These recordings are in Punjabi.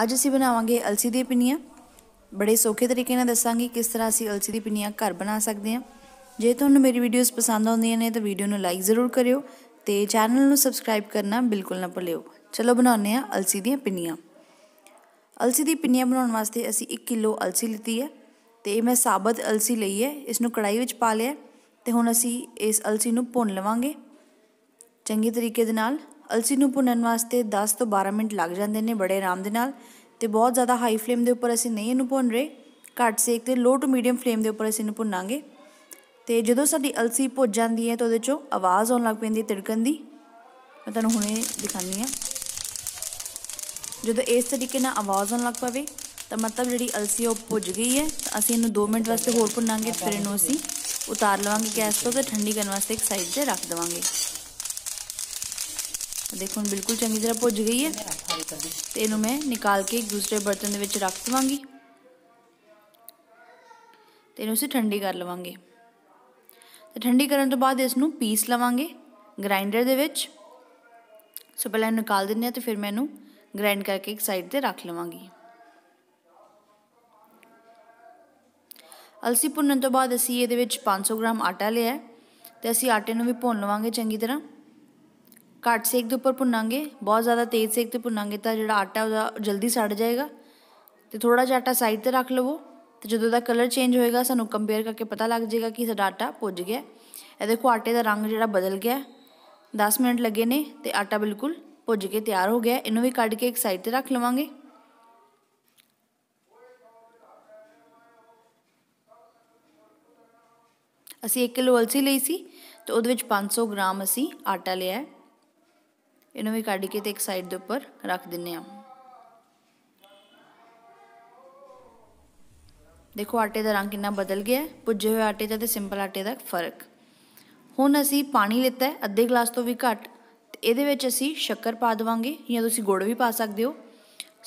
ਅੱਜ ਅਸੀਂ ਬਣਾਵਾਂਗੇ ਅਲਸੀ ਦੀਆਂ ਪਿੰਨੀਆਂ ਬੜੇ ਸੌਖੇ ਤਰੀਕੇ ਨਾਲ ਦੱਸਾਂਗੇ ਕਿਸ ਤਰ੍ਹਾਂ ਅਸੀਂ ਅਲਸੀ ਦੀ ਪਿੰਨੀਆਂ ਘਰ ਬਣਾ ਸਕਦੇ ਹਾਂ ਜੇ ਤੁਹਾਨੂੰ ਮੇਰੀ ਵੀਡੀਓਜ਼ ਪਸੰਦ ਆਉਂਦੀਆਂ ਨੇ ਤਾਂ ਵੀਡੀਓ ਨੂੰ ਲਾਈਕ ਜ਼ਰੂਰ ਕਰਿਓ ਤੇ ਚੈਨਲ ਨੂੰ ਸਬਸਕ੍ਰਾਈਬ ਕਰਨਾ ਬਿਲਕੁਲ ਨਾ ਭੁੱਲਿਓ ਚਲੋ ਬਣਾਉਂਦੇ ਹਾਂ ਅਲਸੀ ਦੀਆਂ ਪਿੰਨੀਆਂ ਅਲਸੀ ਦੀ ਪਿੰਨੀਆਂ ਬਣਾਉਣ ਵਾਸਤੇ ਅਸੀਂ 1 ਕਿਲੋ ਅਲਸੀ ਲਈ ਹੈ ਤੇ ਇਹ ਮੈਂ ਸਾਬਤ ਅਲਸੀ ਲਈ ਹੈ ਇਸ ਨੂੰ ਕੜਾਈ ਵਿੱਚ ਪਾ ਲਿਆ ਤੇ ਹੁਣ ਅਸੀਂ ਇਸ ਅਲਸੀ ਨੂੰ ਭੁੰਨ ਲਵਾਂਗੇ ਚੰਗੇ ਤਰੀਕੇ ਦੇ ਨਾਲ ਅਲਸੀ ਨੂੰ ਭੁੰਨਣ ਵਾਸਤੇ 10 ਤੋਂ 12 ਮਿੰਟ ਲੱਗ ਜਾਂਦੇ ਨੇ ਬੜੇ ਆਰਾਮ ਦੇ ਨਾਲ ਤੇ ਬਹੁਤ ਜ਼ਿਆਦਾ ਹਾਈ ਫਲੇਮ ਦੇ ਉੱਪਰ ਅਸੀਂ ਨਹੀਂ ਇਹਨੂੰ ਭੁੰਨ ਰਹੇ ਘੱਟ ਸੇਕ ਤੇ ਲੋ ਟੂ ਮੀਡੀਅਮ ਫਲੇਮ ਦੇ ਉੱਪਰ ਅਸੀਂ ਇਹਨੂੰ ਭੁੰਨਾਂਗੇ ਤੇ ਜਦੋਂ ਸਾਡੀ ਅਲਸੀ ਭੁੱਜ ਜਾਂਦੀ ਹੈ ਤਾਂ ਉਹਦੇ ਚੋਂ ਆਵਾਜ਼ ਆਉਣ ਲੱਗ ਪੈਂਦੀ ਤੜਕਣ ਦੀ ਮੈਂ ਤੁਹਾਨੂੰ ਹੁਣੇ ਦਿਖਾਉਂਦੀ ਆ ਜਦੋਂ ਇਸ ਤਰੀਕੇ ਨਾਲ ਆਵਾਜ਼ ਆਉਣ ਲੱਗ ਪਵੇ ਤਾਂ ਮਤਲਬ ਜਿਹੜੀ ਅਲਸੀ ਉਹ ਭੁੱਜ ਗਈ ਹੈ ਅਸੀਂ ਇਹਨੂੰ 2 ਮਿੰਟ ਵਾਸਤੇ ਹੋਰ ਭੁੰਨਾਂਗੇ ਫਿਰ ਇਹਨੂੰ ਅਸੀਂ ਉਤਾਰ ਲਵਾਂਗੇ ਗੈਸ ਤੋਂ ਤੇ ਠੰਡੀ ਕਰਨ ਵਾਸਤੇ ਇੱਕ ਸਾਈਡ ਤੇ ਰੱਖ ਦਵਾਂਗੇ ਦੇਖੋ ਹੁਣ ਬਿਲਕੁਲ ਚੰਗੀ ਤਰ੍ਹਾਂ ਭੁੱਜ ਗਈ ਹੈ ਤੇ ਇਹਨੂੰ ਮੈਂ ਨਿਕਾਲ ਕੇ ਦੂਸਰੇ ਬਰਤਨ ਦੇ ਵਿੱਚ ਰੱਖ ਦਵਾਂਗੀ ਤੇ ਇਹਨੂੰ ਅਸੀਂ ਠੰਡੀ ਕਰ ਲਵਾਂਗੇ ਤੇ ਠੰਡੀ ਕਰਨ ਤੋਂ ਬਾਅਦ ਇਸ ਨੂੰ ਪੀਸ ਲਵਾਂਗੇ ਗ੍ਰਾਈਂਡਰ ਦੇ ਵਿੱਚ ਸੋ ਪਹਿਲਾਂ ਇਹਨੂੰ ਨਿਕਾਲ ਦਿੰਨੇ ਆ ਤੇ ਫਿਰ ਮੈਂ ਇਹਨੂੰ ਗ੍ਰਾਈਂਡ ਕਰਕੇ ਇੱਕ ਸਾਈਡ ਤੇ ਰੱਖ ਲਵਾਂਗੀ ਅਲਸੀ ਪੁੰਨਣ ਤੋਂ ਬਾਅਦ ਅਸੀਂ ਇਹਦੇ ਵਿੱਚ 500 ਗ੍ਰਾਮ ਆਟਾ ਲਿਆ ਤੇ ਅਸੀਂ ਆਟੇ ਨੂੰ ਵੀ ਭੁੰਨ ਲਵਾਂਗੇ ਚੰਗੀ ਤਰ੍ਹਾਂ ਘੱਟ ਸੇਕ ਦੇ ਉੱਪਰ ਭੁੰਨਾਂਗੇ ਬਹੁਤ ਜ਼ਿਆਦਾ ਤੇਜ਼ ਸੇਕ ਤੇ ਭੁੰਨਾਂਗੇ ਤਾਂ ਜਿਹੜਾ ਆਟਾ ਉਹਦਾ ਜਲਦੀ ਸੜ ਜਾਏਗਾ ਤੇ ਥੋੜਾ ਜਿਹਾ ਆਟਾ ਸਾਈਡ ਤੇ ਰੱਖ ਲਵੋ ਤੇ ਜਦੋਂ ਦਾ ਕਲਰ ਚੇਂਜ ਹੋਏਗਾ ਸਾਨੂੰ ਕੰਪੇਅਰ ਕਰਕੇ ਪਤਾ ਲੱਗ ਜਾਏਗਾ ਕਿ ਸਾਡਾ ਆਟਾ ਪੁੱਜ ਗਿਆ ਇਹ ਦੇਖੋ ਆਟੇ ਦਾ ਰੰਗ ਜਿਹੜਾ ਬਦਲ ਗਿਆ 10 ਮਿੰਟ ਲੱਗੇ ਨੇ ਤੇ ਆਟਾ ਬਿਲਕੁਲ ਪੁੱਜ ਕੇ ਤਿਆਰ ਹੋ ਗਿਆ ਇਹਨੂੰ ਵੀ ਕੱਢ ਕੇ ਇੱਕ ਸਾਈਡ ਤੇ ਰੱਖ ਲਵਾਂਗੇ ਅਸੀਂ 1 ਕਿਲੋ ਅਲਸੀ ਲਈ ਸੀ ਤੇ ਉਹਦੇ ਵਿੱਚ 500 ਗ੍ਰਾਮ ਅਸੀਂ ਆਟਾ ਲਿਆ ਹੈ ਇਹਨੂੰ ਵੀ ਕੱਢ ਕੇ ਤੇ ਇੱਕ ਸਾਈਡ ਦੇ ਉੱਪਰ ਰੱਖ ਦਿੰਨੇ ਆ ਦੇਖੋ ਆਟੇ ਦਾ ਰੰਗ ਕਿੰਨਾ ਬਦਲ ਗਿਆ ਪੁੱਜੇ ਹੋਏ ਆਟੇ ਦਾ ਤੇ ਸਿੰਪਲ ਆਟੇ ਦਾ ਫਰਕ ਹੁਣ ਅਸੀਂ ਪਾਣੀ ਲਿੱਤਾ ਹੈ ਅੱਧੇ ਗਲਾਸ ਤੋਂ ਵੀ ਘੱਟ ਇਹਦੇ ਵਿੱਚ ਅਸੀਂ ਸ਼ੱਕਰ ਪਾ ਦਵਾਂਗੇ ਜਾਂ ਤੁਸੀਂ ਗੁੜ ਵੀ ਪਾ ਸਕਦੇ ਹੋ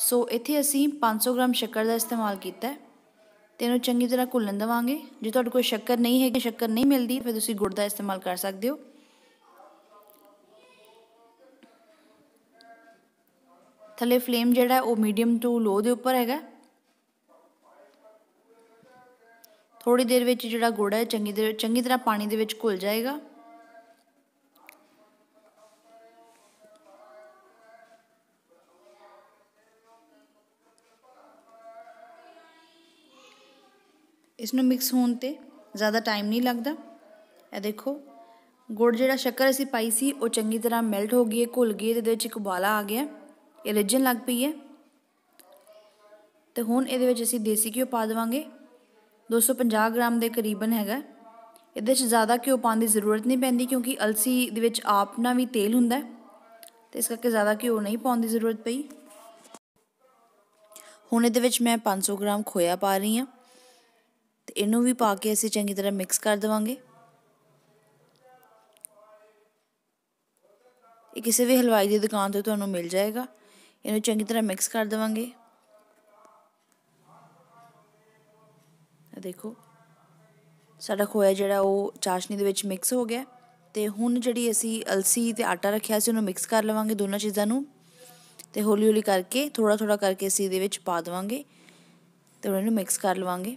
ਸੋ ਇੱਥੇ ਅਸੀਂ 500 ਗ੍ਰਾਮ ਸ਼ੱਕਰ ਦਾ ਇਸਤੇਮਾਲ ਕੀਤਾ ਹੈ ਤੇ ਇਹਨੂੰ ਚੰਗੀ ਤਰ੍ਹਾਂ ਘੁਲਣ ਦਵਾਂਗੇ ਜੇ ਤੁਹਾਡੇ ਕੋਲ ਸ਼ੱਕਰ ਨਹੀਂ ਹੈ ਸ਼ੱਕਰ ਨਹੀਂ ਮਿਲਦੀ ਫਿਰ ਤੁਸੀਂ ਗੁੜ ਦਾ ਇਸਤੇਮਾਲ ਕਰ ਸਕਦੇ ਹੋ ਥੱਲੇ ਫਲੇਮ ਜਿਹੜਾ ਉਹ ਮੀਡੀਅਮ ਟੂ ਲੋ ਦੇ ਉੱਪਰ ਹੈਗਾ ਥੋੜੀ ਦੇਰ ਵਿੱਚ ਜਿਹੜਾ ਗੁੜ ਹੈ ਚੰਗੀ ਤਰ੍ਹਾਂ ਚੰਗੀ ਤਰ੍ਹਾਂ ਪਾਣੀ ਦੇ ਵਿੱਚ ਘੁਲ ਜਾਏਗਾ ਇਸ ਨੂੰ ਮਿਕਸ ਹੋਣ ਤੇ ਜ਼ਿਆਦਾ ਟਾਈਮ ਨਹੀਂ ਲੱਗਦਾ ਇਹ ਦੇਖੋ ਗੁੜ ਜਿਹੜਾ ਸ਼ੱਕਰ ਅਸੀਂ ਪਾਈ ਸੀ ਉਹ ਚੰਗੀ ਤਰ੍ਹਾਂ ਮੈਲਟ ਹੋ ਗਈ ਹੈ ਘੁਲ ਗਈ ਹੈ ਤੇ ਇਹਦੇ ਵਿੱਚ ਇੱਕ ਉਬਾਲਾ ਆ ਗਿਆ ਇਹ ਰਿੱਝਣ ਲੱਗ ਪਈ ਹੈ ਤੇ ਹੁਣ ਇਹਦੇ ਵਿੱਚ ਅਸੀਂ ਦੇਸੀ ਘਿਓ ਪਾ ਦੇਵਾਂਗੇ 250 ਗ੍ਰਾਮ ਦੇ ਕਰੀਬਨ ਹੈਗਾ ਇਹਦੇ ਵਿੱਚ ਜ਼ਿਆਦਾ ਘਿਓ ਪਾਉਣ ਦੀ ਜ਼ਰੂਰਤ ਨਹੀਂ ਪੈਂਦੀ ਕਿਉਂਕਿ ਅਲਸੀ ਦੇ ਵਿੱਚ ਆਪਣਾ ਵੀ ਤੇਲ ਹੁੰਦਾ ਤੇ ਇਸ ਕਰਕੇ ਜ਼ਿਆਦਾ ਘਿਓ ਨਹੀਂ ਪਾਉਣ ਦੀ ਜ਼ਰੂਰਤ ਪਈ ਹੁਣ ਇਹਦੇ ਵਿੱਚ ਮੈਂ 500 ਗ੍ਰਾਮ ਖੋਇਆ ਪਾ ਰਹੀ ਹਾਂ ਤੇ ਇਹਨੂੰ ਵੀ ਪਾ ਕੇ ਅਸੀਂ ਚੰਗੀ ਤਰ੍ਹਾਂ ਮਿਕਸ ਕਰ ਦੇਵਾਂਗੇ ਇਹ ਕਿਸੇ ਵੀ ਹਲਵਾਈ ਦੀ ਦੁਕਾਨ ਤੋਂ ਤੁਹਾਨੂੰ ਮਿਲ ਜਾਏਗਾ ਇਹਨੂੰ ਚੰਗੀ ਤਰ੍ਹਾਂ ਮਿਕਸ ਕਰ ਦੇਵਾਂਗੇ ਦੇਖੋ ਸਾਡਾ ਖੋਇਆ ਜਿਹੜਾ ਉਹ ਚਾਸ਼ਨੀ ਦੇ ਵਿੱਚ ਮਿਕਸ ਹੋ ਗਿਆ ਤੇ ਹੁਣ ਜਿਹੜੀ ਅਸੀਂ ਅਲਸੀ ਤੇ ਆਟਾ ਰੱਖਿਆ ਸੀ ਉਹਨੂੰ ਮਿਕਸ ਕਰ ਲਵਾਂਗੇ ਦੋਨਾਂ ਚੀਜ਼ਾਂ ਨੂੰ ਤੇ ਹੌਲੀ ਹੌਲੀ ਕਰਕੇ ਥੋੜਾ ਥੋੜਾ ਕਰਕੇ ਅਸੀਂ ਇਹਦੇ ਵਿੱਚ ਪਾ ਦਵਾਂਗੇ ਤੇ ਉਹਨਾਂ ਨੂੰ ਮਿਕਸ ਕਰ ਲਵਾਂਗੇ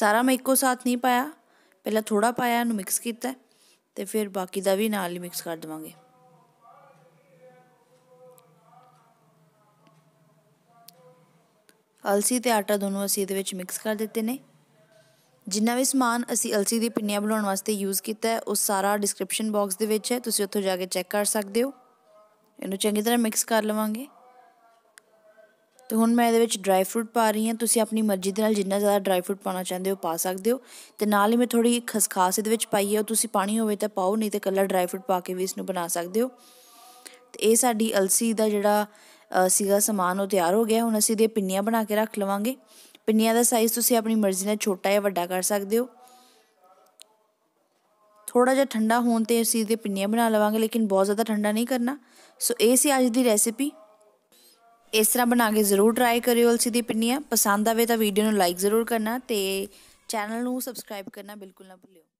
ਸਾਰਾ ਮੈਂ ਇੱਕੋ ਸਾਥ ਨਹੀਂ ਪਾਇਆ ਪਹਿਲਾਂ ਥੋੜਾ ਪਾਇਆ ਇਹਨੂੰ ਮਿਕਸ ਕੀਤਾ ਤੇ ਫਿਰ ਬਾਕੀ ਦਾ ਵੀ ਨਾਲ ਹੀ ਮਿਕਸ ਕਰ ਦਵਾਂਗੇ ਅਲਸੀ ਤੇ ਆਟਾ ਦੋਨੋਂ ਅਸੀਂ ਇਹਦੇ ਵਿੱਚ ਮਿਕਸ ਕਰ ਦਿੱਤੇ ਨੇ ਜਿੰਨਾ ਵੀ ਸਮਾਨ ਅਸੀਂ ਅਲਸੀ ਦੀ ਪਿੰਨੀਆਂ ਬਣਾਉਣ ਵਾਸਤੇ ਯੂਜ਼ ਕੀਤਾ ਹੈ ਉਹ ਸਾਰਾ ਡਿਸਕ੍ਰਿਪਸ਼ਨ ਬਾਕਸ ਦੇ ਵਿੱਚ ਹੈ ਤੁਸੀਂ ਉੱਥੋਂ ਜਾ ਕੇ ਚੈੱਕ ਕਰ ਸਕਦੇ ਹੋ ਇਹਨੂੰ ਚੰਗੀ ਤਰ੍ਹਾਂ ਮਿਕਸ ਕਰ ਲਵਾਂਗੇ ਤੇ ਹੁਣ ਮੈਂ ਇਹਦੇ ਵਿੱਚ ਡਰਾਈ ਫਰੂਟ ਪਾ ਰਹੀ ਹਾਂ ਤੁਸੀਂ ਆਪਣੀ ਮਰਜ਼ੀ ਦੇ ਨਾਲ ਜਿੰਨਾ ਜ਼ਿਆਦਾ ਡਰਾਈ ਫਰੂਟ ਪਾਉਣਾ ਚਾਹੁੰਦੇ ਹੋ ਪਾ ਸਕਦੇ ਹੋ ਤੇ ਨਾਲ ਹੀ ਮੈਂ ਥੋੜੀ ਖਸਖਾਸ ਇਹਦੇ ਵਿੱਚ ਪਾਈ ਹੈ ਉਹ ਤੁਸੀਂ ਪਾਣੀ ਹੋਵੇ ਤਾਂ ਪਾਓ ਨਹੀਂ ਤੇ ਕੱਲਾ ਡਰਾਈ ਫਰੂਟ ਪਾ ਕੇ ਵੀ ਇਸ ਨੂੰ ਬਣਾ ਸਕਦੇ ਹੋ ਤੇ ਇਹ ਸਾਡੀ ਅਲਸੀ ਦਾ ਜਿਹੜਾ ਸੀਗਾ ਸਮਾਨ ਉਹ ਤਿਆਰ ਹੋ ਗਿਆ ਹੁਣ ਅਸੀਂ ਇਹਦੀਆਂ ਪਿੰਨੀਆਂ ਬਣਾ ਕੇ ਰੱਖ ਲਵਾਂਗੇ ਪਿੰਨੀਆਂ ਦਾ ਸਾਈਜ਼ ਤੁਸੀਂ ਆਪਣੀ ਮਰਜ਼ੀ ਨਾਲ ਛੋਟਾ ਜਾਂ ਵੱਡਾ ਕਰ ਸਕਦੇ ਹੋ ਥੋੜਾ ਜਿਹਾ ਠੰਡਾ ਹੋਣ ਤੇ ਅਸੀਂ ਇਹਦੇ ਪਿੰਨੀਆਂ ਬਣਾ ਲਵਾਂਗੇ ਲੇਕਿਨ ਬਹੁਤ ਜ਼ਿਆਦਾ ਠੰਡਾ ਨਹੀਂ ਕਰਨਾ ਸੋ ਇਹ ਸੀ ਅੱਜ ਦੀ ਰੈਸਿਪੀ ਇਸ ਤਰ੍ਹਾਂ ਬਣਾ ਕੇ ਜ਼ਰੂਰ ਟਰਾਈ ਕਰਿਓ ਅਲਸੀ ਦੀ ਪਿੰਨੀਆਂ ਪਸੰਦ ਆਵੇ ਤਾਂ ਵੀਡੀਓ ਨੂੰ ਲਾਈਕ ਜ਼ਰੂਰ ਕਰਨਾ ਤੇ ਚੈਨਲ ਨੂੰ ਸਬਸਕ੍ਰਾਈਬ ਕਰਨਾ ਬਿਲਕੁਲ ਨਾ ਭੁੱਲਿਓ